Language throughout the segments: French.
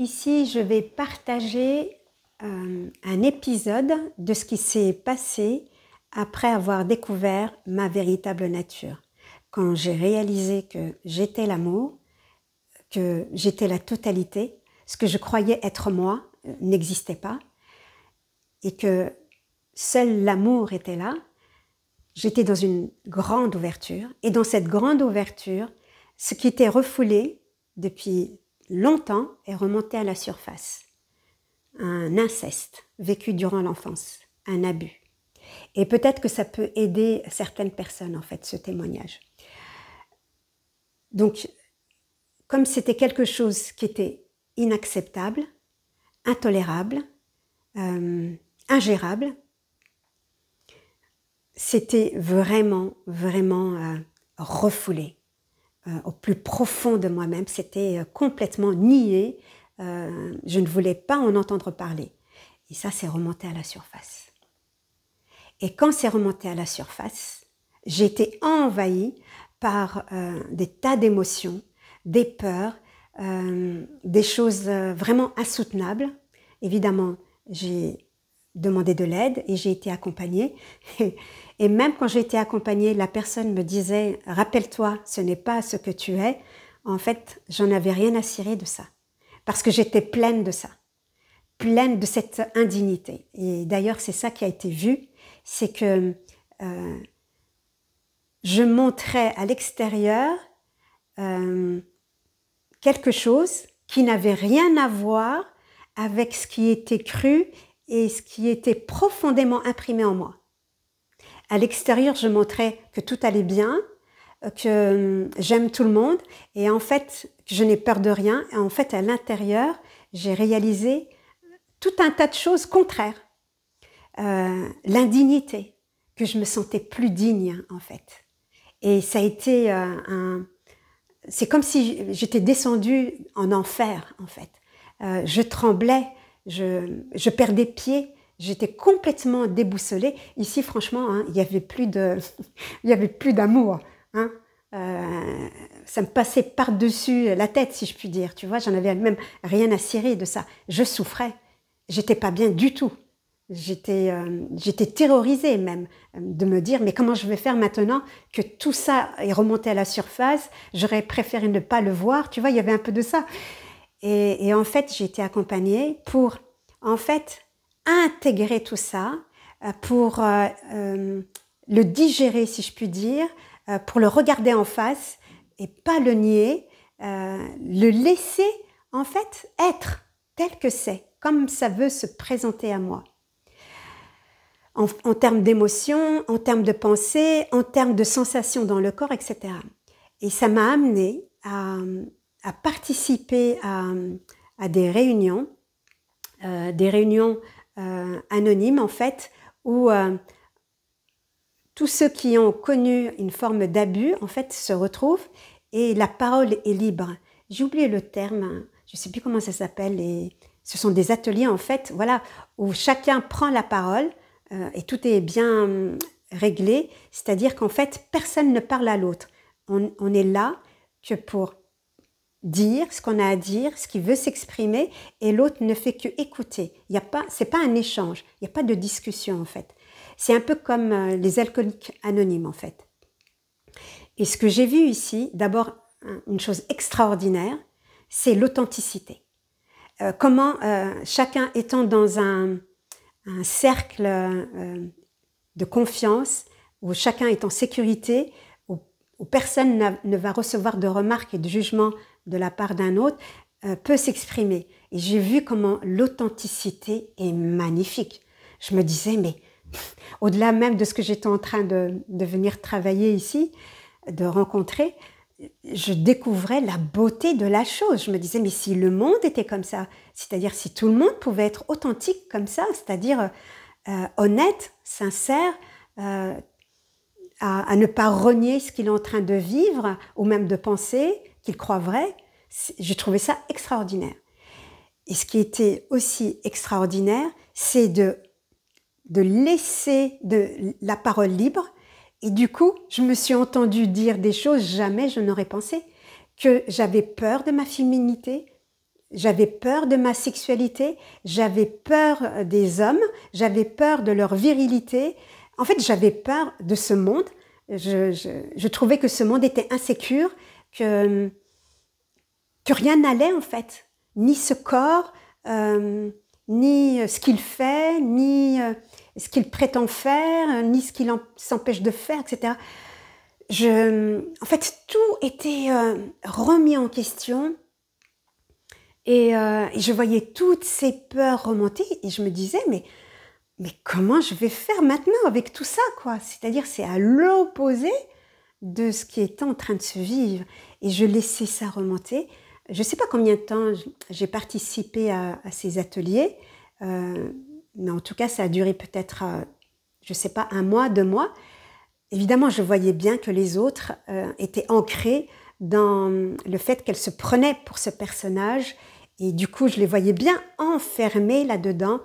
Ici, je vais partager euh, un épisode de ce qui s'est passé après avoir découvert ma véritable nature. Quand j'ai réalisé que j'étais l'amour, que j'étais la totalité, ce que je croyais être moi euh, n'existait pas, et que seul l'amour était là, j'étais dans une grande ouverture. Et dans cette grande ouverture, ce qui était refoulé depuis longtemps est remonté à la surface. Un inceste vécu durant l'enfance, un abus. Et peut-être que ça peut aider certaines personnes, en fait, ce témoignage. Donc, comme c'était quelque chose qui était inacceptable, intolérable, euh, ingérable, c'était vraiment, vraiment euh, refoulé. Euh, au plus profond de moi-même, c'était euh, complètement nié. Euh, je ne voulais pas en entendre parler. Et ça, c'est remonté à la surface. Et quand c'est remonté à la surface, j'ai été envahie par des tas d'émotions, des peurs, des choses vraiment insoutenables. Évidemment, j'ai demandé de l'aide et j'ai été accompagnée. Et même quand j'étais accompagnée, la personne me disait Rappelle-toi, ce n'est pas ce que tu es. En fait, j'en avais rien à cirer de ça. Parce que j'étais pleine de ça. Pleine de cette indignité. Et d'ailleurs, c'est ça qui a été vu c'est que euh, je montrais à l'extérieur euh, quelque chose qui n'avait rien à voir avec ce qui était cru et ce qui était profondément imprimé en moi. À l'extérieur, je montrais que tout allait bien, euh, que hum, j'aime tout le monde et en fait, je n'ai peur de rien. Et en fait, à l'intérieur, j'ai réalisé tout un tas de choses contraires. Euh, l'indignité, que je me sentais plus digne en fait. Et ça a été euh, un... C'est comme si j'étais descendue en enfer en fait. je tremblais, je, je perdais pied J'étais complètement déboussolée. Ici, franchement, hein, il y n'y avait plus de, il y avait plus d'amour. Hein. Euh, ça me passait par-dessus la tête, si je puis dire. Tu vois, j'en avais même rien à cirer de ça. Je souffrais. J'étais pas bien du tout. J'étais, euh, j'étais terrorisée même de me dire mais comment je vais faire maintenant que tout ça est remonté à la surface. J'aurais préféré ne pas le voir. Tu vois, il y avait un peu de ça. Et, en fait, j'ai été accompagnée pour, en fait, intégrer tout ça, euh, pour euh, euh, le digérer, si je puis dire, pour le regarder en face et pas le nier, le laisser en fait être tel que c'est, comme ça veut se présenter à moi. En, termes d'émotion, en termes de pensée, en termes de sensations dans le corps, etc. Et ça m'a amené à, participer à, des réunions, des réunions euh, anonyme en fait, où euh, tous ceux qui ont connu une forme d'abus en fait se retrouvent et la parole est libre. J'ai oublié le terme, hein. je ne sais plus comment ça s'appelle, et ce sont des ateliers en fait, voilà, où chacun prend la parole euh, et tout est bien hum, réglé, c'est-à-dire qu'en fait personne ne parle à l'autre. On, on, est là que pour dire ce qu'on a à dire, ce qui veut s'exprimer, et l'autre ne fait que écouter. Il y a pas, c'est pas un échange, il n'y a pas de discussion en fait. C'est un peu comme euh, les alcooliques anonymes en fait. Et ce que j'ai vu ici, d'abord une chose extraordinaire, c'est l'authenticité. Euh, comment euh, chacun étant dans un, un cercle de confiance, où chacun est en sécurité, où personne ne va recevoir de remarques et de jugements de la part d'un autre euh, peut s'exprimer. Et j'ai vu comment l'authenticité est magnifique. Je me disais, mais au-delà même de ce que j'étais en train de, venir travailler ici, de rencontrer, je découvrais la beauté de la chose. Je me disais, mais si le monde était comme ça, c'est-à-dire si tout le monde pouvait être authentique comme ça, c'est-à-dire euh, euh, honnête, sincère, à, ne pas renier ce qu'il est en train de vivre ou même de penser, qu'il croit vrai, J'ai trouvé ça extraordinaire. Et ce qui était aussi extraordinaire, c'est de, de laisser de, la parole libre. Et du coup, je me suis entendue dire des choses jamais je n'aurais pensé. Que j'avais peur de ma féminité, j'avais peur de ma sexualité, j'avais peur des hommes, j'avais peur de leur virilité. En fait, j'avais peur de ce monde. je, je trouvais que ce monde était insécure, que rien n'allait en fait, ni ce corps, euh, ni euh, ce qu'il fait, ni euh, ce qu'il prétend faire, ni ce qu'il s'empêche de faire, etc. Je, en fait, tout était remis en question et, je voyais toutes ces peurs remonter et je me disais, mais, mais comment je vais faire maintenant avec tout ça, quoi C'est-à-dire, c'est à, à l'opposé de ce qui est en train de se vivre. Et je laissais ça remonter je ne sais pas combien de temps j'ai participé à, ces ateliers, euh, mais en tout cas, ça a duré peut-être, euh, je ne sais pas, un mois, deux mois. Évidemment, je voyais bien que les autres euh, étaient ancrés dans le fait qu'elles se prenaient pour ce personnage, et du coup, je les voyais bien enfermées là-dedans.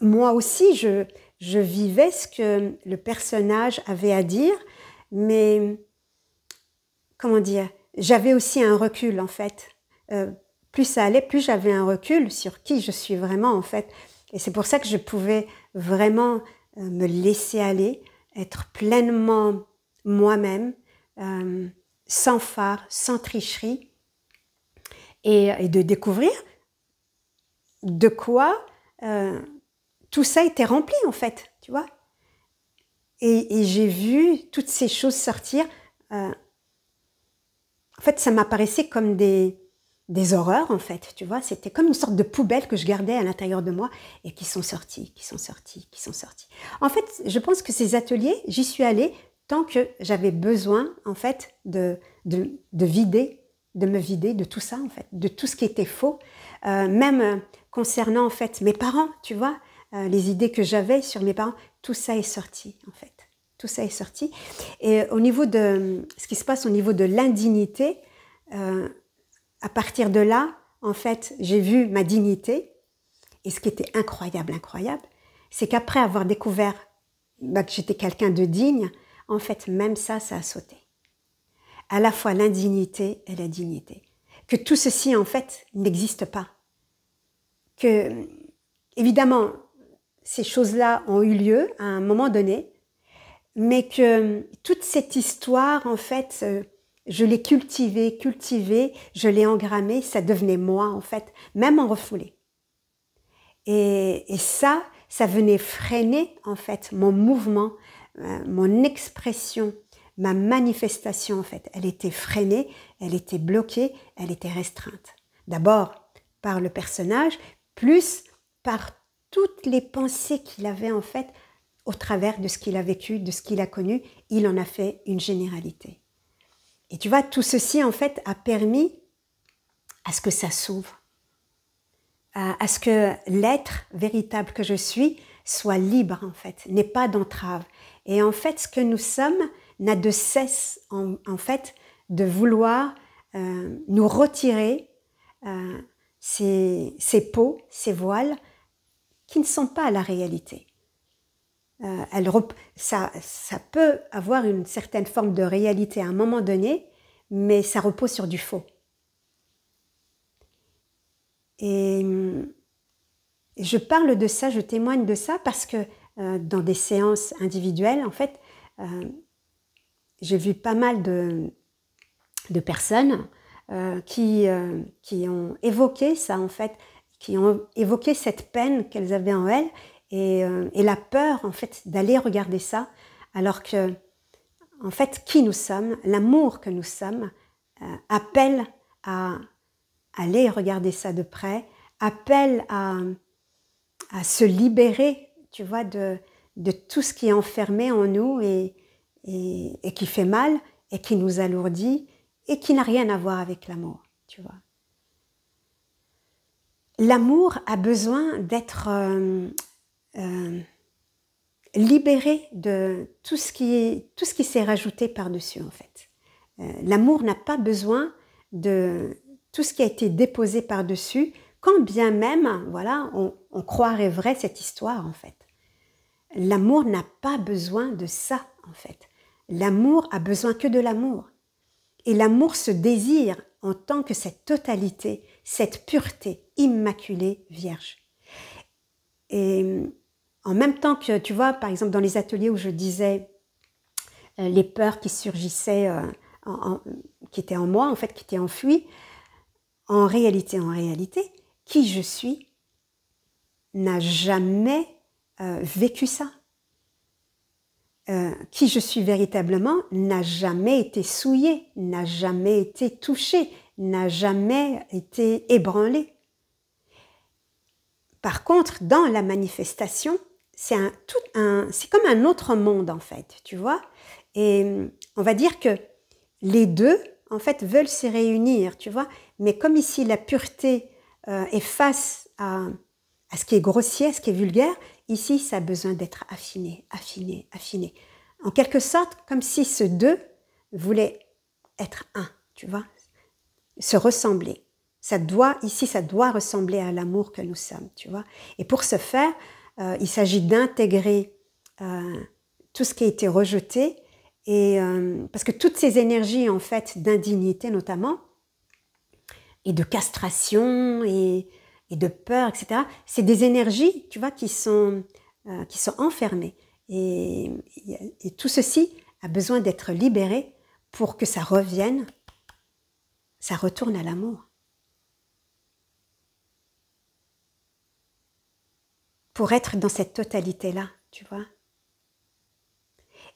moi aussi, je vivais ce que le personnage avait à dire, mais comment dire j'avais aussi un recul en fait. Euh, plus ça allait, plus j'avais un recul sur qui je suis vraiment en fait. Et c'est pour ça que je pouvais vraiment euh, me laisser aller, être pleinement moi-même, euh, sans phare, sans tricherie, et, de découvrir de quoi tout ça était rempli en fait, tu vois. et j'ai vu toutes ces choses sortir en fait, ça m'apparaissait comme des, des horreurs, en fait, tu vois. C'était comme une sorte de poubelle que je gardais à l'intérieur de moi et qui sont sorties, qui sont sorties, qui sont sorties. En fait, je pense que ces ateliers, j'y suis allée tant que j'avais besoin, en fait, de, de, vider, de me vider de tout ça, en fait, de tout ce qui était faux, euh, même euh, concernant, en fait, mes parents, tu vois, euh, les idées que j'avais sur mes parents, tout ça est sorti, en fait tout ça est sorti. Et au niveau de ce qui se passe au niveau de l'indignité, euh, à partir de là, en fait, j'ai vu ma dignité. Et ce qui était incroyable, incroyable, c'est qu'après avoir découvert bah, que j'étais quelqu'un de digne, en fait, même ça, ça a sauté. À la fois l'indignité et la dignité. Que tout ceci, en fait, n'existe pas. Que, évidemment, ces choses-là ont eu lieu à un moment donné, mais que euh, toute cette histoire, en fait, euh, je l'ai cultivée, cultivée, je l'ai engrammée, ça devenait moi, en fait, même en refoulé. Et, et ça, ça venait freiner, en fait, mon mouvement, euh, mon expression, ma manifestation, en fait. Elle était freinée, elle était bloquée, elle était restreinte. D'abord par le personnage, plus par toutes les pensées qu'il avait, en fait, au travers de ce qu'il a vécu, de ce qu'il a connu, il en a fait une généralité. Et tu vois, tout ceci, en fait, a permis à ce que ça s'ouvre, à, ce que l'être véritable que je suis soit libre, en fait, n'est pas d'entrave. Et en fait, ce que nous sommes n'a de cesse, en, fait, de vouloir euh, nous retirer euh, ces peaux, ces voiles qui ne sont pas la réalité. Euh, elle ça, peut avoir une certaine forme de réalité à un moment donné, mais ça repose sur du faux. Et euh, je parle de ça, je témoigne de ça parce que euh, dans des séances individuelles, en fait, j'ai vu pas mal de, personnes qui, qui ont évoqué ça, en fait, qui ont évoqué cette peine qu'elles avaient en elles euh, et, la peur en fait d'aller regarder ça, alors que en fait qui nous sommes, l'amour que nous sommes, euh, appelle à aller regarder ça de près, appelle à, à se libérer, tu vois, de, de tout ce qui est enfermé en nous et, qui fait mal et qui nous alourdit et qui n'a rien à voir avec l'amour, tu vois. L'amour a besoin d'être euh, euh, libéré de tout ce qui, tout ce qui s'est rajouté par-dessus, en fait. Euh, l'amour n'a pas besoin de tout ce qui a été déposé par-dessus, quand bien même, voilà, on, on croirait vrai cette histoire, en fait. L'amour n'a pas besoin de ça, en fait. L'amour a besoin que de l'amour. Et l'amour se désire en tant que cette totalité, cette pureté immaculée vierge. Et en même temps que, tu vois, par exemple, dans les ateliers où je disais euh, les peurs qui surgissaient, euh, qui étaient en moi, en fait, qui étaient enfouies, en réalité, en réalité, qui je suis n'a jamais euh, vécu ça. qui je suis véritablement n'a jamais été souillé, n'a jamais été touché, n'a jamais été ébranlé. Par contre, dans la manifestation, c'est un, tout un, c'est comme un autre monde en fait, tu vois. Et on va dire que les deux, en fait, veulent se réunir, tu vois. Mais comme ici, la pureté euh, est face à, ce qui est grossier, à ce qui est vulgaire, ici, ça a besoin d'être affiné, affiné, affiné. En quelque sorte, comme si ce deux voulait être un, tu vois, se ressembler. Ça doit, ici, ça doit ressembler à l'amour que nous sommes, tu vois. Et pour ce faire, euh, il s'agit d'intégrer euh, tout ce qui a été rejeté, et, euh, parce que toutes ces énergies, en fait, d'indignité notamment, et de castration, et, de peur, etc., c'est des énergies, tu vois, qui sont, qui sont enfermées. et tout ceci a besoin d'être libéré pour que ça revienne, ça retourne à l'amour. pour être dans cette totalité-là, tu vois.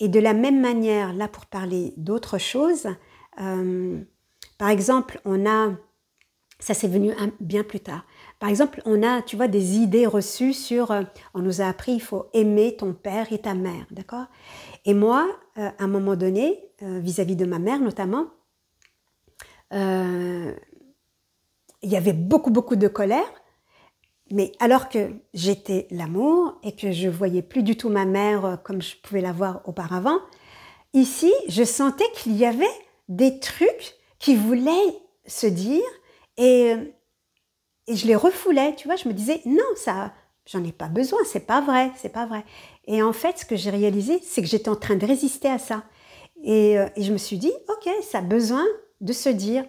Et de la même manière, là pour parler d'autres choses, euh, par exemple, on a, ça c'est venu bien plus tard, par exemple, on a, tu vois, des idées reçues sur, euh, on nous a appris, il faut aimer ton père et ta mère, d'accord Et moi, euh, à un moment donné, vis à -vis de ma mère notamment, il y avait beaucoup, beaucoup de colère mais alors que j'étais l'amour et que je voyais plus du tout ma mère euh, comme je pouvais la voir auparavant, ici, je sentais qu'il y avait des trucs qui voulaient se dire euh, et, je les refoulais, tu vois, je me disais non, ça j'en ai pas besoin, c'est pas vrai, c'est pas vrai. Et en fait, ce que j'ai réalisé, c'est que j'étais en train de résister à ça. Et, euh, et je me suis dit OK, ça a besoin de se dire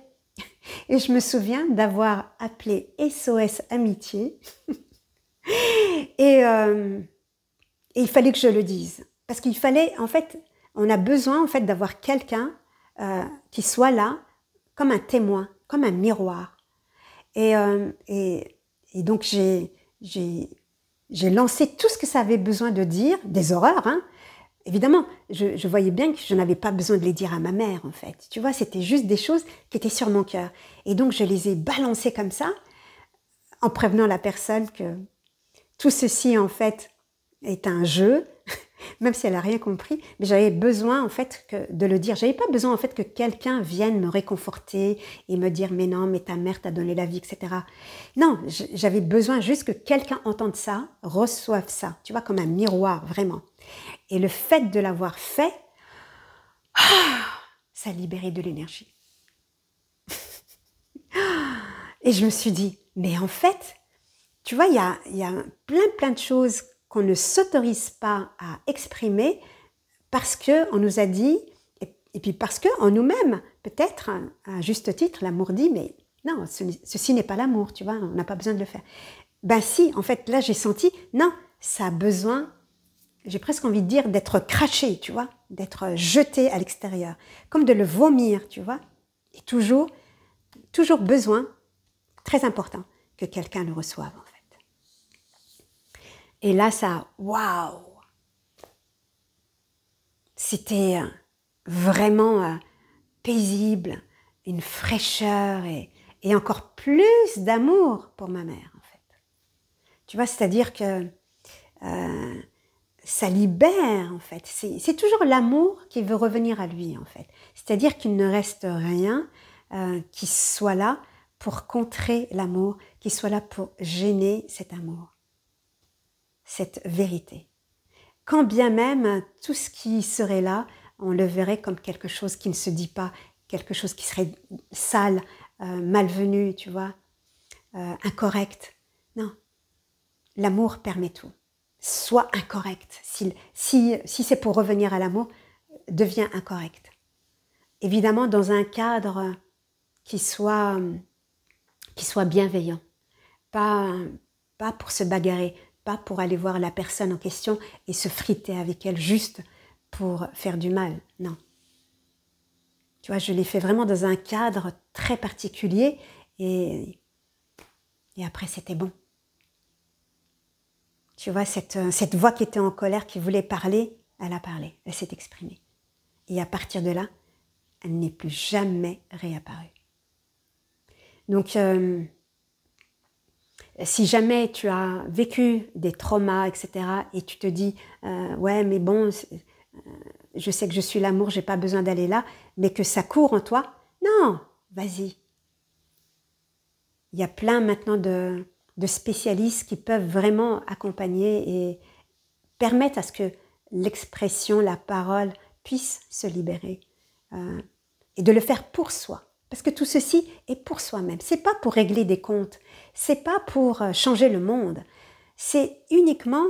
et je me souviens d'avoir appelé SOS Amitié. Euh, et, il fallait que je le dise. Parce qu'il fallait, en fait, on a besoin en fait d'avoir quelqu'un euh, qui soit là comme un témoin, comme un miroir. Et, euh, et donc j'ai lancé tout ce que ça avait besoin de dire, des horreurs, hein, Évidemment, je, voyais bien que je n'avais pas besoin de les dire à ma mère, en fait. Tu vois, c'était juste des choses qui étaient sur mon cœur. Et donc, je les ai balancées comme ça, en prévenant la personne que tout ceci, en fait, est un jeu, même si elle n'a rien compris. Mais j'avais besoin, en fait, de le dire. J'avais pas besoin, en fait, que quelqu'un vienne me réconforter et me dire, mais non, mais ta mère t'a donné la vie, etc. Non, j'avais besoin juste que quelqu'un entende ça, reçoive ça. Tu vois, comme un miroir, vraiment. Et le fait de l'avoir fait, ah, ça libéré de l'énergie. Et je me suis dit, mais en fait, tu vois, il y a, plein plein de choses qu'on ne s'autorise pas à exprimer parce que on nous a dit, et, puis parce que en nous-mêmes, peut-être, à juste titre, l'amour dit, mais non, ceci n'est pas l'amour, tu vois, on n'a pas besoin de le faire. Ben si, en fait, là j'ai senti, non, ça a besoin j'ai presque envie de dire, d'être craché, tu vois, d'être jeté à l'extérieur, comme de le vomir, tu vois. Et toujours, toujours besoin, très important, que quelqu'un le reçoive, en fait. Et là, ça, waouh C'était euh, vraiment euh, paisible, une fraîcheur et, encore plus d'amour pour ma mère, en fait. Tu vois, c'est-à-dire que... Euh, ça libère en fait. C'est toujours l'amour qui veut revenir à lui en fait. C'est-à-dire qu'il ne reste rien euh, qui soit là pour contrer l'amour, qui soit là pour gêner cet amour, cette vérité. Quand bien même tout ce qui serait là, on le verrait comme quelque chose qui ne se dit pas, quelque chose qui serait sale, euh, malvenu, tu vois, euh, incorrect. Non, l'amour permet tout soit incorrect. Si, si, c'est pour revenir à l'amour, devient incorrect. Évidemment, dans un cadre qui soit, qui soit bienveillant. Pas, pas pour se bagarrer, pas pour aller voir la personne en question et se friter avec elle juste pour faire du mal. Non. Tu vois, je l'ai fait vraiment dans un cadre très particulier et, et après c'était bon. Tu vois, cette, euh, cette voix qui était en colère, qui voulait parler, elle a parlé, elle s'est exprimée. Et à partir de là, elle n'est plus jamais réapparue. Donc, euh, si jamais tu as vécu des traumas, etc., et tu te dis, euh, ouais, mais bon, je sais que je suis l'amour, j'ai pas besoin d'aller là, mais que ça court en toi, non, vas-y. Il y a plein maintenant de, de spécialistes qui peuvent vraiment accompagner et permettre à ce que l'expression, la parole puisse se libérer euh, et de le faire pour soi. Parce que tout ceci est pour soi-même. C'est pas pour régler des comptes, c'est pas pour euh, changer le monde. C'est uniquement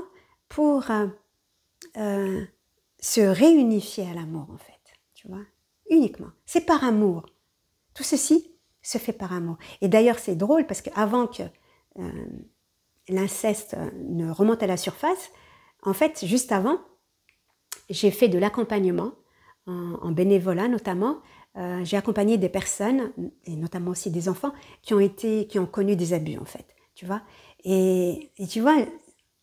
pour euh, se réunifier à l'amour, en fait. Tu vois Uniquement. C'est par amour. Tout ceci se fait par amour. Et d'ailleurs, c'est drôle parce qu'avant que euh, l'inceste ne remonte à la surface, en fait, juste avant, j'ai fait de l'accompagnement en, bénévolat notamment. Euh, j'ai accompagné des personnes et notamment aussi des enfants qui ont été, qui ont connu des abus en fait. Tu vois et, et, tu vois,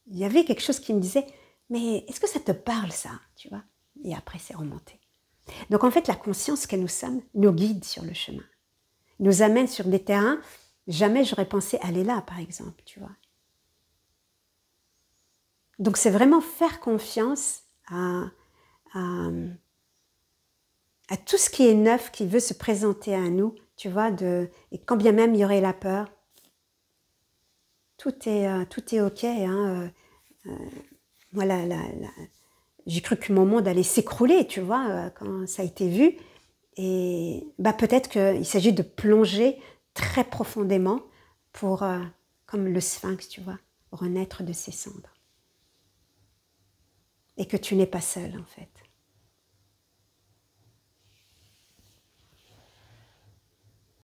il y avait quelque chose qui me disait, mais est-ce que ça te parle ça Tu vois Et après, c'est remonté. Donc en fait, la conscience que nous sommes nous guide sur le chemin, nous amène sur des terrains jamais j'aurais pensé aller là, par exemple, tu vois. Donc c'est vraiment faire confiance à, tout ce qui est neuf, qui veut se présenter à nous, tu vois, de, et quand bien même il y aurait la peur, tout est, euh, tout est OK. Hein, euh, euh, j'ai cru que mon monde allait s'écrouler, tu vois, quand ça a été vu. Et bah, peut-être qu'il s'agit de plonger très profondément pour, euh, comme le sphinx, tu vois, renaître de ses cendres. Et que tu n'es pas seul en fait.